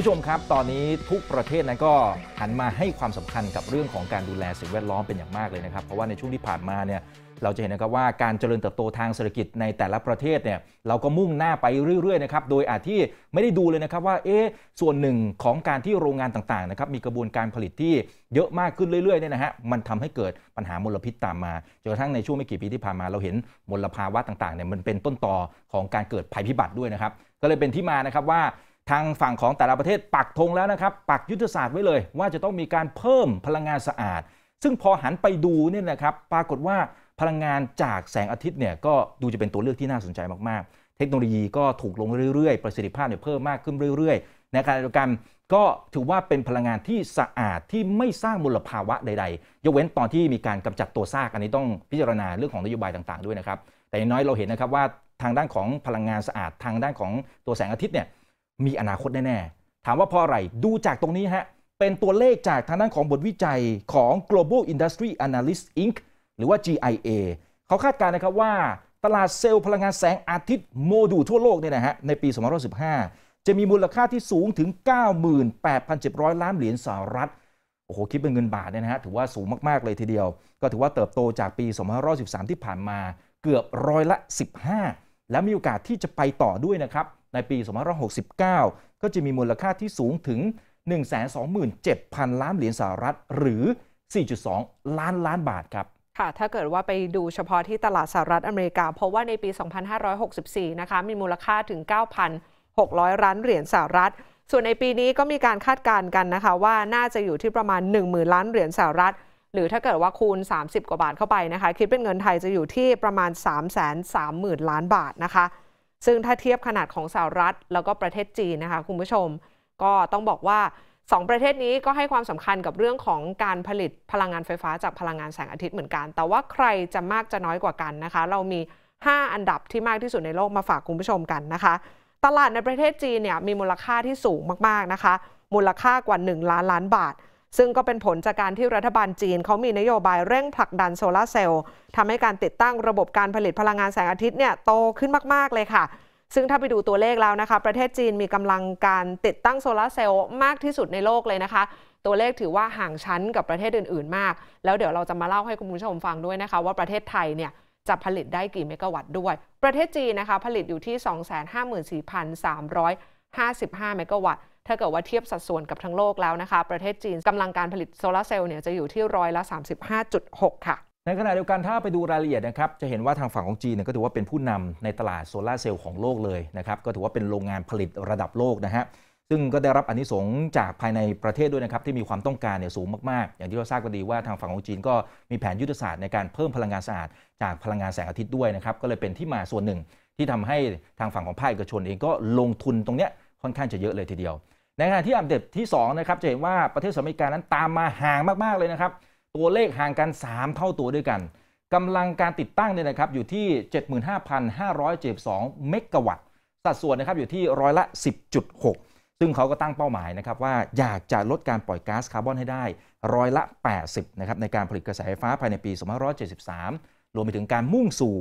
ผู้ชมครับตอนนี้ทุกประเทศนั้นก็หันมาให้ความสำคัญกับเรื่องของการดูแลสิ่งแวดล้อมเป็นอย่างมากเลยนะครับเพราะว่าในช่วงที่ผ่านมาเนี่ยเราจะเห็นนะครับว่าการเจริญเติบโตทางเศรษฐกิจในแต่ละประเทศเนี่ยเราก็มุ่งหน้าไปเรื่อยๆนะครับโดยอาจที่ไม่ได้ดูเลยนะครับว่าเอ๊ส่วนหนึ่งของการที่โรงงานต่างๆนะครับมีกระบวนการผลิตที่เยอะมากขึ้นเรื่อยๆเนี่ยนะฮะมันทำให้เกิดปัญหามลพิษตามมาจนกระทั่งในช่วงไม่กี่ปีที่ผ่านมาเราเห็นมลภาวะต่างๆเนี่ยมันเป็นต้นต่อของการเกิดภัยพิบัติด้วยนะครับก็เลยเป็นที่มานะครับว่าทางฝั่งของแต่ละประเทศปักธงแล้วนะครับ ปักยุทธศาสตร์ไว้เลย ว่าจะต้องมีการเพิ่มพลังงานสะอาด ซึ่งพอหันไปดูเนี่ยนะครับปรากฏว่าพลังงานจากแสงอาทิตย์เนี่ยก็ดูจะเป็นตัวเลือกที่น่าสนใจมาก ๆ เทคโนโลยีก็ถูกลงเรื่อยๆ ประสิทธิภาพเนี่ยเพิ่มมากขึ้นเรื่อยๆ ในขณะเดกันก็ถือว่าเป็นพลังงานที่สะอาดที่ไม่สร้างมลภาวะใด ๆยกเว้นตอนที่มีการกำจัดตัวซากอันนี้ต้องพิจารณาเรื่องของนโยบายต่าง ๆด้วยนะครับแต่น้อยเราเห็นนะครับว่าทางด้านของพลังงานสะอาด ทางด้านของตัวแสงอาทิตย์เนี่ยมีอนาคตแน่ ๆ ถามว่าเพราะอะไร ดูจากตรงนี้ฮะ เป็นตัวเลขจากทางด้านของบทวิจัยของ Global Industry Analyst Inc. หรือว่า GIA เขาคาดการณ์นะครับว่าตลาดเซลล์พลังงานแสงอาทิตย์โมดูลทั่วโลกเนี่ยนะฮะ ในปี 2015 จะมีมูลค่าที่สูงถึง 98,700 ล้านเหรียญสหรัฐ โอ้โห คิดเป็นเงินบาทเนี่ยนะฮะ ถือว่าสูงมาก ๆ เลยทีเดียว ก็ถือว่าเติบโตจากปี 2013 ที่ผ่านมา เกือบร้อยละ 15 และมีโอกาสที่จะไปต่อด้วยนะครับในปี2569 ก็จะมีมูลค่าที่สูงถึง 127,000 ล้านเหรียญสหรัฐ หรือ 4.2 ล้านล้านบาท ครับ ค่ะ ถ้าเกิดว่าไปดูเฉพาะที่ตลาดสหรัฐอเมริกา เพราะว่าในปี 2564 นะคะ มีมูลค่าถึง 9,600 ล้านเหรียญสหรัฐ ส่วนในปีนี้ก็มีการคาดการณ์กันนะคะ ว่า น่าจะอยู่ที่ประมาณ 10,000 ล้านเหรียญสหรัฐ หรือถ้าเกิดว่าคูณ 30 กว่าบาทเข้าไปนะคะ คิดเป็นเงินไทยจะอยู่ที่ประมาณ 3 3 0 0 0 0 ล้านบาทนะคะซึ่งถ้าเทียบขนาดของสหรัฐ แล้วก็ประเทศจีนนะคะคุณผู้ชม ก็ต้องบอกว่า 2 ประเทศนี้ก็ให้ความสำคัญกับเรื่องของการผลิตพลังงานไฟฟ้า จากพลังงานแสงอาทิตย์เหมือนกัน แต่ว่าใครจะมากจะน้อยกว่ากันนะคะเรามี 5 อันดับที่มากที่สุดในโลกมาฝากคุณผู้ชมกันนะคะตลาดในประเทศจีนเนี่ยมีมูลค่าที่สูงมากๆนะคะมูลค่ากว่า 1 ล้านล้านบาทซึ่งก็เป็นผลจากการที่รัฐบาลจีนเขามีนโยบายเร่งผลักดันโซลาเซลล์ทำให้การติดตั้งระบบการผลิตพลังงานแสงอาทิตย์เนี่ยโตขึ้นมากๆเลยค่ะ ซึ่งถ้าไปดูตัวเลขแล้วนะคะประเทศจีนมีกำลังการติดตั้งโซลาเซลล์มากที่สุดในโลกเลยนะคะตัวเลขถือว่าห่างชั้นกับประเทศอื่นๆ มาก แล้วเดี๋ยวเราจะมาเล่าให้คุณผู้ชมฟังด้วยนะคะว่าประเทศไทยเนี่ยจะผลิตได้กี่เมกะวัตต์ด้วย ประเทศจีนนะคะผลิตอยู่ที่ 254,355เมกะวัตต์ถ้าเกิดว่าเทียบสัดส่วนกับทั้งโลกแล้วนะคะ ประเทศจีนกำลังการผลิตโซลาเซลล์เนี่ยจะอยู่ที่ร้อยละ 35.6 ค่ะ ในขณะเดียวกันถ้าไปดูรายละเอียดนะครับ จะเห็นว่าทางฝั่งของจีนเนี่ยก็ถือว่าเป็นผู้นำในตลาดโซลาเซลล์ของโลกเลยนะครับ ก็ถือว่าเป็นโรงงานผลิตระดับโลกนะฮะ ซึ่งก็ได้รับอนิสงค์จากภายในประเทศด้วยนะครับ ที่มีความต้องการเนี่ยสูงมากๆ อย่างที่เราทราบกันดีว่าทางฝั่งของจีน ก็มีแผนยุทธศาสตร์ในการเพิ่มพลังงานสะอาดจากพลังงานแสงอาทิตย์ด้วยนะครับ ก็เลยเป็นที่มาส่วนหนึ่งที่ทำให้ทางฝั่งของภาคเอกชนเองก็ลงทุนตรงเนี้ยค่อนข้างจะเยอะเลยทีเดียวในขณะที่อันดับที่2นะครับจะเห็นว่าประเทศสหรัฐอเมริกานั้นตามมาห่างมาก ๆ เลยนะครับ ตัวเลขห่างกัน 3 เท่าตัวด้วยกันกำลังการติดตั้งเนี่ยนะครับอยู่ที่ 75,572 เมกะวัตต์ สัดส่วนนะครับอยู่ที่ร้อยละ 10.6 ซึ่งเขาก็ตั้งเป้าหมายนะครับว่าอยากจะลดการปล่อยก๊าซคาร์บอนให้ได้ ร้อยละ 80นะครับในการผลิตกระแสไฟฟ้าภายในปี2573รวมไปถึงการมุ่งสู่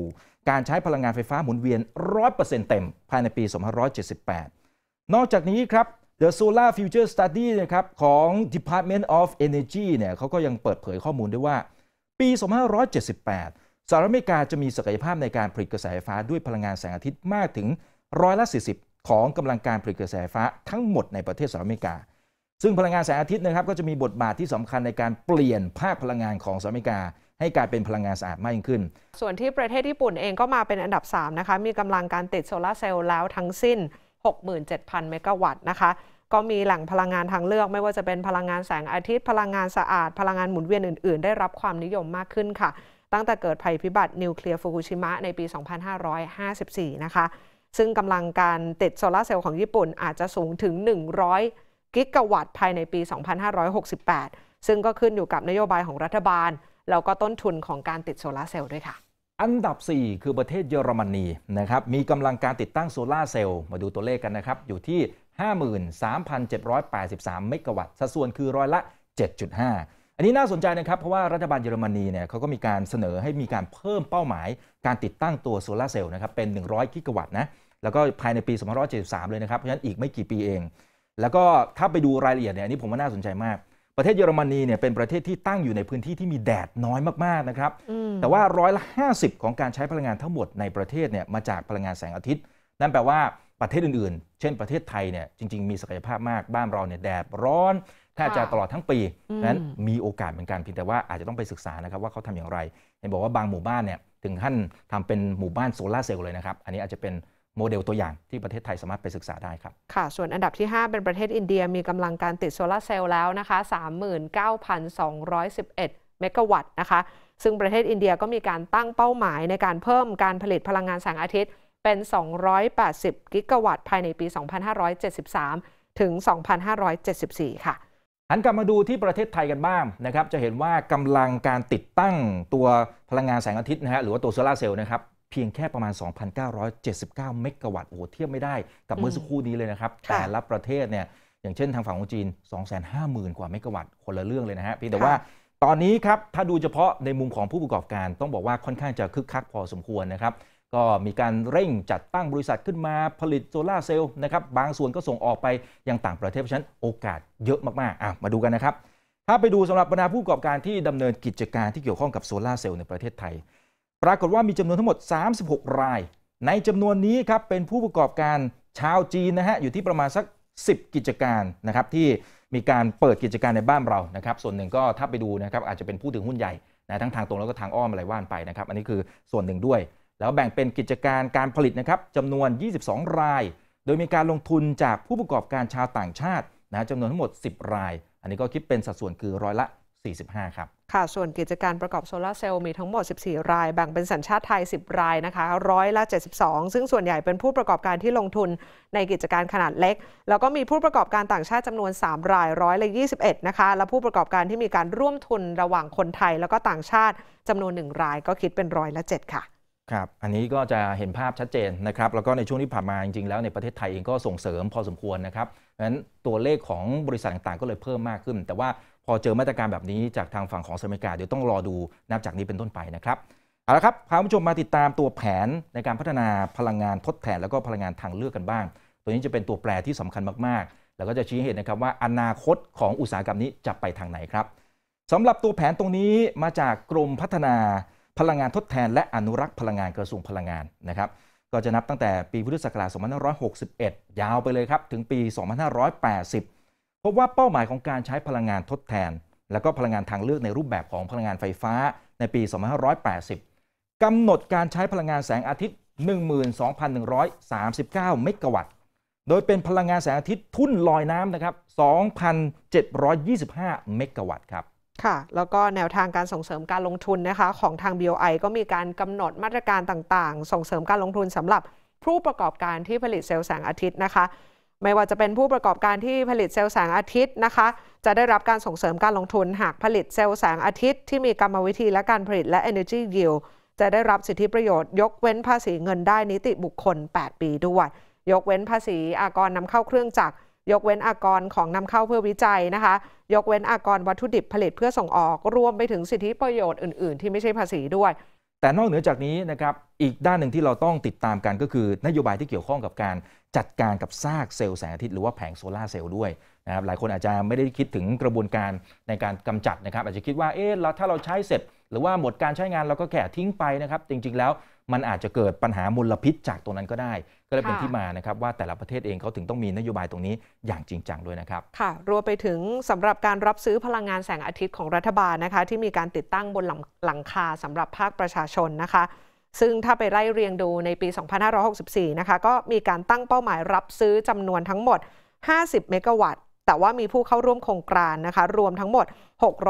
การใช้พลังงานไฟฟ้าหมุนเวียน100%เต็ม ภายในปี2578 นอกจากนี้ครับ The Solar Future Study นะครับของ Department of Energy เนี่ยเขาก็ยังเปิดเผยข้อมูลด้วยว่า ปี 2578 สหรัฐอเมริกาจะมีศักยภาพในการผลิตกระแสไฟฟ้าด้วยพลังงานแสงอาทิตย์มากถึงร้อยละ40 ของกำลังการผลิตกระแสไฟฟ้าทั้งหมดในประเทศสหรัฐอเมริกา ซึ่งพลังงานแสงอาทิตย์นะครับก็จะมีบทบาทที่สำคัญในการเปลี่ยนภาคพลังงานของสหรัฐอเมริกาให้กลายเป็นพลังงานสะอาดมากยิ่งขึ้น ส่วนที่ประเทศญี่ปุ่นเองก็มาเป็นอันดับ3นะคะมีกำลังการติดโซลาเซลล์แล้วทั้งสิ้น67,000 เมกะวัตต์นะคะก็มีแหล่งพลังงานทางเลือก ไม่ว่าจะเป็นพลังงานแสงอาทิตย์พลังงานสะอาด พลังงานหมุนเวียนอื่นๆ ได้รับความนิยมมากขึ้นค่ะตั้งแต่เกิดภัยพิบัตินิวเคลียร์ฟุกุชิมะในปี 2554นะคะซึ่งกำลังการติดโซลาเซลล์ของญี่ปุ่น อาจจะสูงถึง 100 กิกะวัตต์ภายในปี 2568 ซึ่งก็ขึ้นอยู่กับนโยบายของรัฐบาลแล้วก็ต้นทุนของการติดโซลาเซลล์ด้วยค่ะอันดับ 4 คือประเทศเยอรมนีนะครับมีกำลังการติดตั้งโซลาเซลล์มาดูตัวเลขกันนะครับ อยู่ที่ 53,783เมกะวัตต์สัดส่วนคือร้อยละ 7.5 อันนี้น่าสนใจนะครับ เพราะว่ารัฐบาลเยอรมนีเนี่ยเขาก็มีการเสนอให้มีการเพิ่มเป้าหมายการติดตั้งตัวโซลาเซลล์นะครับเป็น 100กิกะวัตต์นะแล้วก็ภายในปี2573 เลยนะครับเพราะฉะนั้นอีกไม่กี่ปีเอง แล้วก็ถ้าไปดูรายละเอียดเนี่ยอันนี้ผมว่าน่าสนใจมากประเทศเยอรมนีเนี่ยเป็นประเทศที่ตั้งอยู่ในพื้นที่ที่มีแดดน้อยมากๆนะครับแต่ว่าร้อยละ50 ของการใช้พลังงานทั้งหมดในประเทศเนี่ยมาจากพลังงานแสงอาทิตย์นั่นแปลว่าประเทศอื่นๆ เช่น ประเทศไทยเนี่ยจริง ๆมีศักยภาพมากบ้านเราเนี่ยแดดร้อนแ้บจะตลอดทั้งปีนั้นมีโอกาสเหมือนกันเพียงแต่ว่าอาจจะต้องไปศึกษานะครับ ว่าเขาทำอย่างไรเห็นบอกว่าบางหมู่บ้านเนี่ยถึงขั้นทำเป็นหมู่บ้านโซลาเซลล์เลยนะครับอันนี้อาจจะเป็นโมเดลตัวอย่างที่ประเทศไทยสามารถไปศึกษาได้ครับค่ะส่วนอันดับที่ 5 เป็นประเทศอินเดียมีกำลังการติดโซลาเซลล์แล้วนะคะ39,211เมกะวัตต์นะคะ ซึ่งประเทศอินเดียก็มีการตั้งเป้าหมาย ในการเพิ่มการผลิตพลังงานแสงอาทิตย์เป็น 280กิกะวัตต์ภายในปี 2573 ถึง 2574 ค่ะหันกลับมาดูที่ประเทศไทยกันบ้างนะครับจะเห็นว่ากำลังการติดตั้งตัวพลังงานแสงอาทิตย์นะฮะหรือว่าตัวโซลาเซลล์นะครับเพียงแค่ประมาณ 2,979 เมกะวัตต์โอ้เทียบไม่ได้กับเมื่อสักครู่นี้เลยนะครับ แต่ละประเทศเนี่ยอย่างเช่นทางฝั่งของจีน 250,000 กว่าเมกะวัตต์คนละเรื่องเลยนะฮะเพียงแต่ว่าตอนนี้ครับ ถ้าดูเฉพาะในมุมของผู้ประกอบการ ต้องบอกว่าค่อนข้างจะคึกคักพอสมควรนะครับ ก็มีการเร่งจัดตั้งบริษัทขึ้นมาผลิตโซลาเซลล์นะครับบางส่วนก็ส่งออกไปยังต่างประเทศเพราะฉะนั้นโอกาสเยอะมากๆอ่ะมาดูกันนะครับถ้าไปดูสำหรับบรรดาผู้ประกอบการที่ดำเนินกิจการที่เกี่ยวข้องกับโซลาเซลล์ในประเทศไทยปรากฏว่ามีจำนวนทั้งหมด 36 ราย ในจำนวนนี้ครับเป็นผู้ประกอบการชาวจีนนะฮะอยู่ที่ประมาณสัก 10 กิจการนะครับที่มีการเปิดกิจการในบ้านเรานะครับส่วนหนึ่งก็ถ้าไปดูนะครับอาจจะเป็นผู้ถือหุ้นใหญ่นะทั้งทางตรงแล้วก็ทางอ้อมอะไรว่านไปนะครับอันนี้คือส่วนหนึ่งด้วย แล้วแบ่งเป็นกิจการการผลิตนะครับจำนวน 22 ราย โดยมีการลงทุนจากผู้ประกอบการชาวต่างชาตินะจำนวนทั้งหมด 10 ราย อันนี้ก็คิดเป็นสัดส่วนคือร้อยละ45 ครับ ค่ะ ส่วนกิจการประกอบโซลาเซลล์มีทั้งหมด 14 ราย แบ่งเป็นสัญชาติไทย 10 รายนะคะร้อยละ 72 ซึ่งส่วนใหญ่เป็นผู้ประกอบการที่ลงทุนในกิจการขนาดเล็ก แล้วก็มีผู้ประกอบการต่างชาติจำนวน 3 ราย ร้อยละ21 นะคะ และผู้ประกอบการที่มีการร่วมทุนระหว่างคนไทย แล้วก็ต่างชาติจำนวน 1 ราย ก็คิดเป็นร้อยละ7ค่ะ ครับ อันนี้ก็จะเห็นภาพชัดเจนนะครับ แล้วก็ในช่วงที่ผ่านมาจริงๆ แล้วในประเทศไทยเองก็ส่งเสริมพอสมควรนะครับเพราะฉะนั้นตัวเลขของบริษัทต่างๆ ก็เลยเพิ่มมากขึ้น แต่ว่าพอเจอมาตรการแบบนี้จากทางฝั่งของสหรัฐอเมริกาเดี๋ยวต้องรอดูนับจากนี้เป็นต้นไปนะครับเอาละครับพาผู้ชมมาติดตามตัวแผนในการพัฒนาพลังงานทดแทน แล้วก็พลังงานทางเลือกกันบ้าง ตัวนี้จะเป็นตัวแปรที่สำคัญมากๆ แล้วก็จะชี้เห็นนะครับว่า อนาคตของอุตสาหกรรมนี้จะไปทางไหนครับสำหรับตัวแผนตรงนี้มาจากกรมพัฒนาพลังงานทดแทน และอนุรักษ์พลังงานกระทรวงพลังงานนะครับก็จะนับตั้งแต่ปีพุทธศักราช2561 ยาวไปเลยครับ ถึงปี 2580พบว่าเป้าหมายของการใช้พลังงานทดแทน และก็พลังงานทางเลือกในรูปแบบของพลังงานไฟฟ้าในปี 2580 กำหนดการใช้พลังงานแสงอาทิตย์ 12,139 เมกะวัตต์ โดยเป็นพลังงานแสงอาทิตย์ทุ่นลอยน้ำนะครับ 2,725 เมกะวัตต์ครับ ค่ะ แล้วก็แนวทางการส่งเสริมการลงทุนนะคะ ของทาง BOI ก็มีการกำหนดมาตรการต่างๆ ส่งเสริมการลงทุนสำหรับ ผู้ประกอบการที่ผลิตเซลล์แสงอาทิตย์นะคะไม่ว่าจะเป็นผู้ประกอบการที่ผลิตเซลล์แสงอาทิตย์นะคะจะได้รับการส่งเสริมการลงทุนหากผลิตเซลล์แสงอาทิตย์ที่มีกรรมวิธีและการผลิตและ Energy Yield จะได้รับสิทธิประโยชน์ยกเว้นภาษีเงินได้นิติบุคคล 8 ปีด้วย ยกเว้นภาษีอากรนำเข้าเครื่องจักรยกเว้นอากรของนำเข้าเพื่อวิจัยนะคะ ยกเว้นอากรวัตถุดิบผลิตเพื่อส่งออก รวมไปถึงสิทธิประโยชน์อื่น ๆ ที่ไม่ใช่ภาษีด้วย แต่นอกเหนือจากนี้นะครับอีกด้านหนึ่งที่เราต้องติดตามกันก็คือนโยบายที่เกี่ยวข้องกับการจัดการกับซากเซลล์แสงอาทิตย์หรือว่าแผงโซลาเซลล์ด้วยนะครับหลายคนอาจจะไม่ได้คิดถึงกระบวนการในการกำจัดนะครับ อาจจะคิดว่าเอ๊ะเราถ้าเราใช้เสร็จ หรือว่าหมดการใช้งานเราก็แค่ทิ้งไปนะครับจริงๆแล้วมันอาจจะเกิดปัญหามลพิษจากตรงนั้นก็ได้ ก็เลยเป็นที่มานะครับ ว่าแต่ละประเทศเองเขาถึงต้องมีนโยบายตรงนี้อย่างจริงจังด้วยนะครับค่ะรวมไปถึงสำหรับการรับซื้อพลังงานแสงอาทิตย์ของรัฐบาลนะคะ ที่มีการติดตั้งบนหลังคาสำหรับภาคประชาชนนะคะซึ่งถ้าไปไล่เรียงดูในปี 2564 นะคะก็มีการตั้งเป้าหมายรับซื้อจำนวนทั้งหมด 50 เมกะวัตต์ แต่ว่ามีผู้เข้าร่วมโครงการนะคะรวมทั้งหมด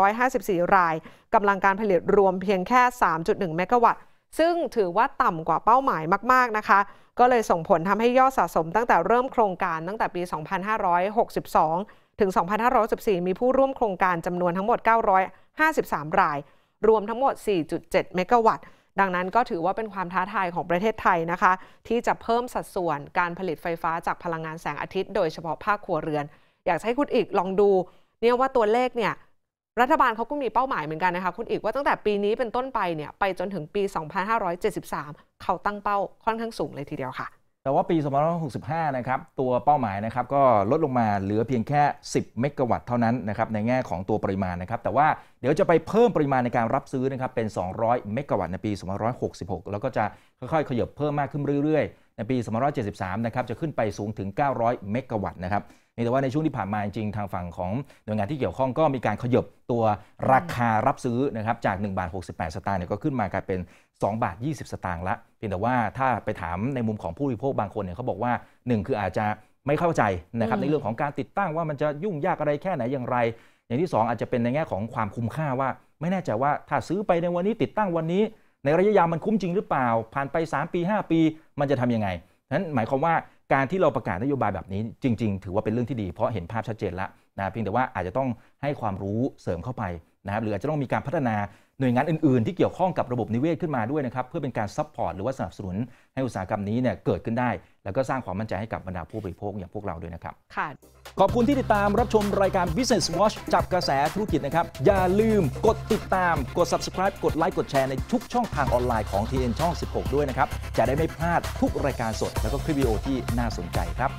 654 รายกำลังการผลิตรวมเพียงแค่ 3.1 เมกะวัตต์ ซึ่งถือว่าต่ำกว่าเป้าหมายมากๆนะคะ ก็เลยส่งผลทำให้ยอดสะสมตั้งแต่เริ่มโครงการตั้งแต่ปี 2562 ถึง 2564 มีผู้ร่วมโครงการจำนวนทั้งหมด 953 ราย รวมทั้งหมด 4.7 เมกะวัตต์ดังนั้นก็ถือว่าเป็นความท้าทายของประเทศไทยนะคะที่จะเพิ่มสัดส่วนการผลิตไฟฟ้าจากพลังงานแสงอาทิตย์โดยเฉพาะภาคครัวเรือน อยากให้คุณอีกลองดูเนี่ยว่าตัวเลขเนี่ยรัฐบาลเขาก็มีเป้าหมายเหมือนกันนะคะคุณอีกว่าตั้งแต่ปีนี้เป็นต้นไปเนี่ยไปจนถึงปี 2573 เขาตั้งเป้าค่อนข้างสูงเลยทีเดียวค่ะแต่ว่าปี2565นะครับ ตัวเป้าหมายนะครับ ก็ลดลงมาเหลือเพียงแค่ 10เมกะวัตต์เท่านั้นนะครับ ในแง่ของตัวปริมาณนะครับ แต่ว่าเดี๋ยวจะไปเพิ่มปริมาณในการรับซื้อนะครับ เป็น 200เมกะวัตต์ในปี2566 แล้วก็จะค่อยๆ ขยับเพิ่มมากขึ้นเรื่อยๆ ในปี2573นะครับ จะขึ้นไปสูงถึง 900เมกะวัตต์นะครับนี่แต่ว่าในช่วงที่ผ่านมาจริงทางฝั่งของหน่วยงานที่เกี่ยวข้องก็มีการขยบตัวราคารับซื้อนะครับ จาก1บาท68 สตางค์เนี่ยก็ขึ้นมากลายเป็น2บาท20 สตางค์ละพียงแต่ว่าถ้าไปถามในมุมของผู้บริโภคบางคนเนี่ยเขาบอกว่า 1 คืออาจจะไม่เข้าใจนะครับในเรื่องของการติดตั้งว่ามันจะยุ่งยากอะไรแค่ไหนอย่างไร อย่างที่ 2 อาจจะเป็นในแง่ของความคุ้มค่าว่า ไม่แน่ใจว่าถ้าซื้อไปในวันนี้ติดตั้งวันนี้ ในระยะยาวมันคุ้มจริงหรือเปล่าผ่านไป 3 ปี 5 ปีมันจะทํำยังไงนั้นหมายความว่าการที่เราประกาศนโยบายแบบนี้จริงๆ ถือว่าเป็นเรื่องที่ดีเพราะเห็นภาพชัดเจนแล้วนะเพียงแต่ว่าอาจจะต้องให้ความรู้เสริมเข้าไปนะครับหรืออาจจะต้องมีการพัฒนาหน่วยงานอื่นๆ ที่เกี่ยวข้องกับระบบนิเวศขึ้นมาด้วยนะครับ เพื่อเป็นการซัพพอร์ตหรือว่าสนับสนุนให้อุตสาหกรรมนี้เนี่ยเกิดขึ้นได้ แล้วก็สร้างความมั่นใจให้กับบรรดาผู้บริโภคอย่างพวกเราด้วยนะครับค่ะขอบคุณที่ติดตามรับชมรายการ Business Watch จับกระแสธุรกิจนะครับ อย่าลืมกดติดตามกด subscribe กดไลค์กดแชร์ในทุกช่องทางออนไลน์ของ TN ช่อง 16 ด้วยนะครับจะได้ไม่พลาดทุกรายการสด แล้วก็คลิปวิดีโอที่น่าสนใจครับ